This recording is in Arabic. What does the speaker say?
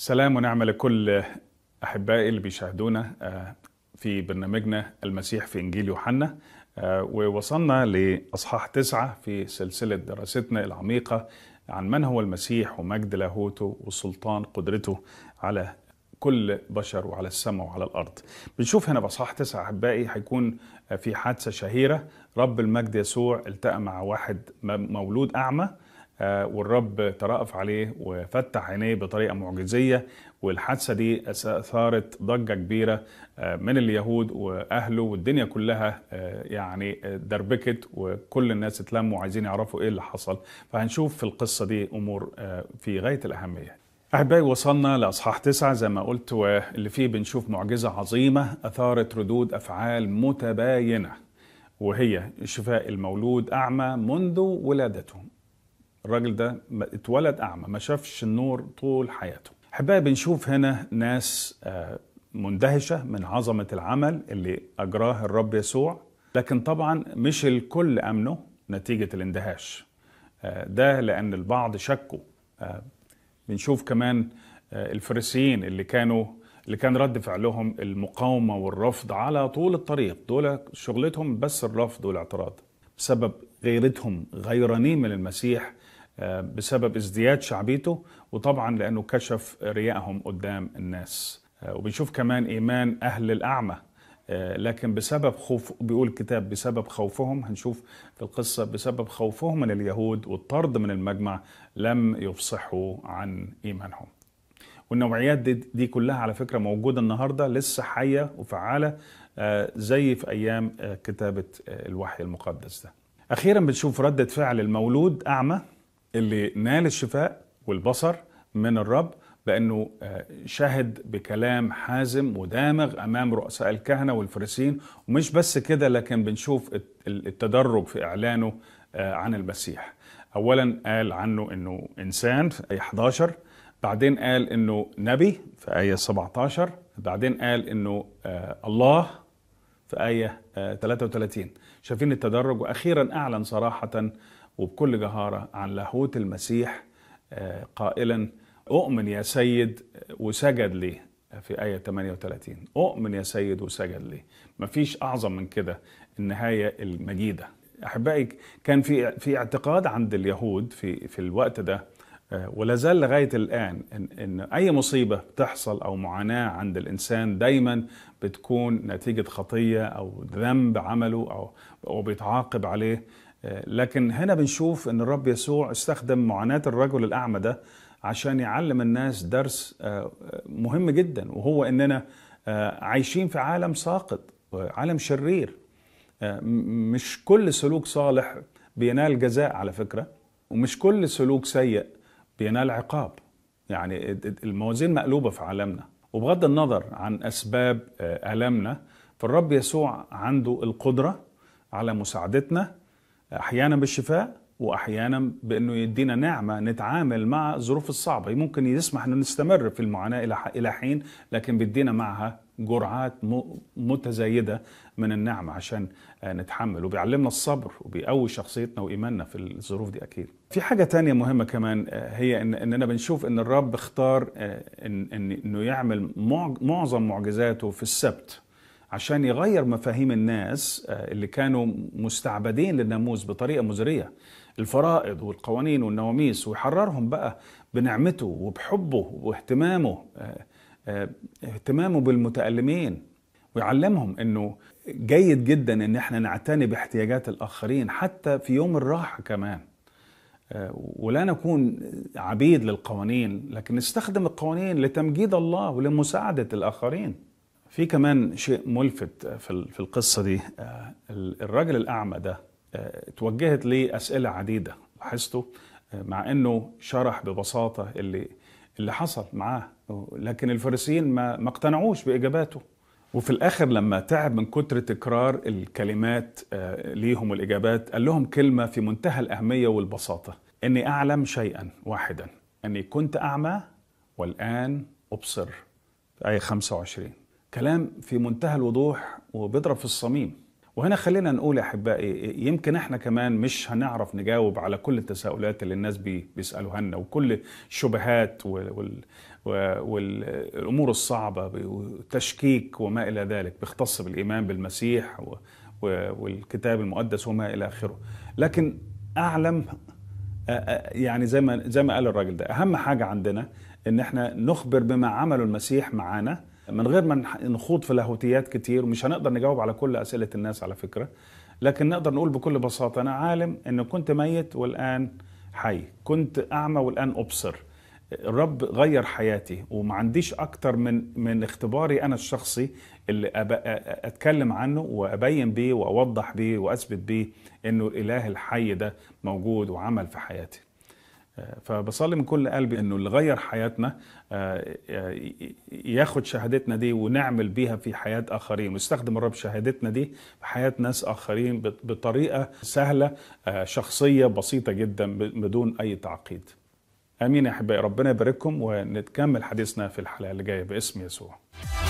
سلام ونعمة لكل أحبائي اللي بيشاهدونا آه، في برنامجنا المسيح في إنجيل يوحنا آه، ووصلنا لأصحاح تسعة في سلسلة دراستنا العميقة عن من هو المسيح ومجد لاهوته وسلطان قدرته على كل بشر وعلى السماء وعلى الأرض بنشوف هنا بأصحاح تسعة أحبائي هيكون في حادثة شهيرة رب المجد يسوع التقى مع واحد مولود أعمى آه، والرب ترأف عليه وفتح عينيه بطريقه معجزيه والحادثه دي اثارت ضجه كبيره آه، من اليهود واهله والدنيا كلها آه، يعني دربكت وكل الناس اتلموا عايزين يعرفوا ايه اللي حصل فهنشوف في القصه دي امور في غايه الاهميه أحبائي وصلنا لأصحاح تسعة زي ما قلت واللي فيه بنشوف معجزة عظيمة أثارت ردود أفعال متباينة وهي شفاء المولود أعمى منذ ولادته الراجل ده اتولد اعمى ما شافش النور طول حياته احبائي بنشوف هنا ناس آه، مندهشه من عظمه العمل اللي اجراه الرب يسوع لكن طبعا مش الكل امنه نتيجه الاندهاش آه، ده لان البعض شكوا آه، بنشوف كمان الفريسيين اللي كانوا اللي كان رد فعلهم المقاومه والرفض على طول الطريق دول شغلتهم بس الرفض والاعتراض بسبب غيرتهم غيرانين من المسيح بسبب ازدياد شعبيته وطبعا لانه كشف ريائهم قدام الناس آه، وبنشوف كمان ايمان اهل الاعمى آه، لكن بسبب خوف بيقول الكتاب بسبب خوفهم هنشوف في القصة بسبب خوفهم من اليهود والطرد من المجمع لم يفصحوا عن إيمانهم والنوعيات دي, دي كلها على فكرة موجودة النهاردة لسه حية وفعالة آه، زي في أيام كتابة الوحي المقدس ده أخيرا بنشوف ردة فعل المولود أعمى اللي نال الشفاء والبصر من الرب بانه آه، شهد بكلام حازم ودامغ امام رؤساء الكهنه والفريسين ومش بس كده لكن بنشوف التدرج في اعلانه آه، عن المسيح اولا قال عنه انه انسان في ايه 11 بعدين قال انه نبي في ايه 17 بعدين قال انه آه، الله في ايه 33 شايفين التدرج واخيرا اعلن صراحه وبكل جهارة عن لاهوت المسيح آه، قائلا أؤمن يا سيد وسجد لي في آية 38 أؤمن يا سيد وسجد لي مفيش أعظم من كده النهاية المجيدة أحبائي كان في في اعتقاد عند اليهود في في الوقت ده آه، ولا زال لغاية الآن إن, إن أي مصيبة بتحصل أو معاناة عند الإنسان دايما بتكون نتيجة خطية أو ذنب عمله أو, وبيتعاقب عليه لكن هنا بنشوف ان الرب يسوع استخدم معاناه الرجل الاعمى ده عشان يعلم الناس درس آه، مهم جدا وهو اننا آه، عايشين في عالم ساقط آه، عالم شرير مش كل سلوك صالح بينال جزاء على فكره ومش كل سلوك سيء بينال عقاب يعني الموازين مقلوبه في عالمنا وبغض النظر عن اسباب المنا فالرب يسوع عنده القدره على مساعدتنا احيانا بالشفاء واحيانا بانه يدينا نعمه نتعامل مع الظروف الصعبه ممكن يسمح انه نستمر في المعاناه الى الى حين لكن بيدينا معها جرعات متزايده من النعمه عشان آه، نتحمل وبيعلمنا الصبر وبيقوي شخصيتنا وايماننا في الظروف دي اكيد في حاجه تانية مهمه كمان آه، هي إن اننا بنشوف ان الرب اختار آه، إن انه يعمل معظم معجزاته في السبت عشان يغير مفاهيم الناس آه، اللي كانوا مستعبدين للناموس بطريقه مزريه الفرائض والقوانين والنواميس ويحررهم بقى بنعمته وبحبه واهتمامه آه، آه، اهتمامه بالمتألمين ويعلمهم انه جيد جدا ان احنا نعتني باحتياجات الاخرين حتى في يوم الراحه كمان ولا نكون عبيد للقوانين لكن نستخدم القوانين لتمجيد الله ولمساعده الاخرين في كمان شيء ملفت في القصة دي آه، الراجل الأعمى ده آه، توجهت ليه أسئلة عديدة لاحظته آه، مع أنه شرح ببساطة اللي اللي حصل معاه لكن الفارسيين ما ما اقتنعوش بإجاباته وفي الآخر لما تعب من كتر تكرار الكلمات ليهم والإجابات قال لهم كلمة في منتهى الأهمية والبساطة إني أعلم شيئا واحدا أني كنت أعمى والآن أبصر آية 25 كلام في منتهى الوضوح وبيضرب في الصميم وهنا خلينا نقول يا احبائي يمكن احنا كمان مش هنعرف نجاوب على كل التساؤلات اللي الناس بيسالوها لنا وكل الشبهات والامور الصعبه والتشكيك وما الى ذلك بيختص بالايمان بالمسيح والكتاب المقدس وما الى اخره لكن اعلم يعني زي ما زي ما قال الراجل ده اهم حاجه عندنا ان احنا نخبر بما عمله المسيح معانا من غير ما نخوض في لاهوتيات كتير ومش هنقدر نجاوب على كل اسئله الناس على فكره لكن نقدر نقول بكل بساطه انا عالم ان كنت ميت والان حي كنت اعمى والان ابصر الرب غير حياتي وما عنديش اكتر من من اختباري انا الشخصي اللي اتكلم عنه وابين بيه واوضح بيه واثبت بيه انه الاله الحي ده موجود وعمل في حياتي فبصلي من كل قلبي انه اللي غير حياتنا آه، آه، ياخد شهادتنا دي ونعمل بيها في حياه اخرين ويستخدم الرب شهادتنا دي في حياه ناس اخرين بطريقه سهله آه، شخصيه بسيطه جدا بدون اي تعقيد. امين يا احبائي ربنا يبارككم ونكمل حديثنا في الحلقه اللي جايه باسم يسوع.